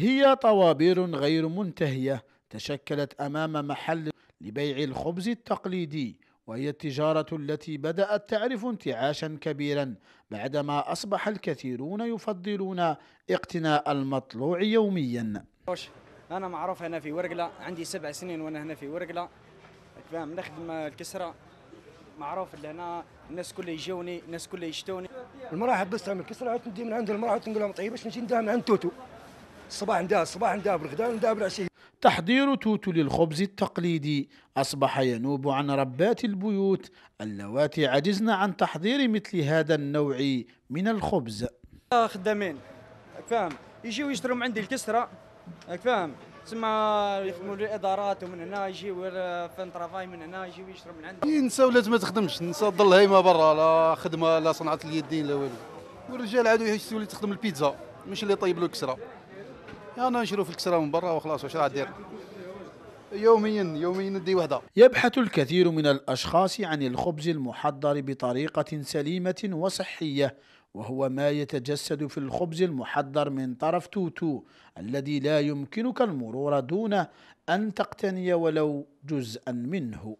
هي طوابير غير منتهية تشكلت أمام محل لبيع الخبز التقليدي وهي التجارة التي بدأت تعرف انتعاشا كبيرا بعدما أصبح الكثيرون يفضلون اقتناء المطلوع يوميا أنا معروف هنا في ورقلة عندي سبع سنين وأنا هنا في ورقلة نخدم الكسرة معروف اللي هنا الناس كلها يجوني الناس كلها يشتوني المراه بس من كسرة عاد ندي من عند المراه تنقول لها طيب، باش نجي نديها من عند توتو الصباح نداه الصباح نداه بالغداء نداه بالعشيه تحضير توت للخبز التقليدي أصبح ينوب عن ربات البيوت اللواتي عجزن عن تحضير مثل هذا النوع من الخبز آه، خدامين فاهم يجيو يشتروا من عندي الكسرة فاهم تسمى يخدموا الادارات ومن هنا يجيو آه، فان ترافاي من هنا يجيو يشتروا من عندي ينسى ولات ما تخدمش النساء ظل هايمه برا لا خدمه لا صنعه اليدين لا والو والرجال عادوا يحسوا اللي تخدم البيتزا مش اللي يطيب له الكسره انا نشرو في الكسره من برا وخلاص واش راه دير يوميا يوميا ندي وحده يبحث الكثير من الاشخاص عن الخبز المحضر بطريقه سليمه وصحيه وهو ما يتجسد في الخبز المحضر من طرف توتو الذي لا يمكنك المرور دون ان تقتني ولو جزءا منه